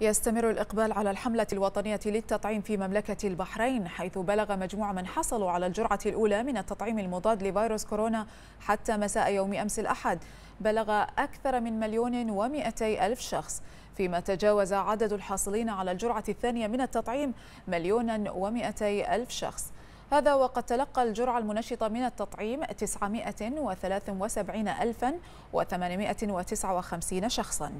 يستمر الإقبال على الحملة الوطنية للتطعيم في مملكة البحرين حيث بلغ مجموع من حصلوا على الجرعة الأولى من التطعيم المضاد لفيروس كورونا حتى مساء يوم أمس الأحد بلغ أكثر من مليون ومئتي ألف شخص فيما تجاوز عدد الحاصلين على الجرعة الثانية من التطعيم مليونا ومئتي ألف شخص هذا وقد تلقى الجرعة المنشطة من التطعيم 973,859 شخصاً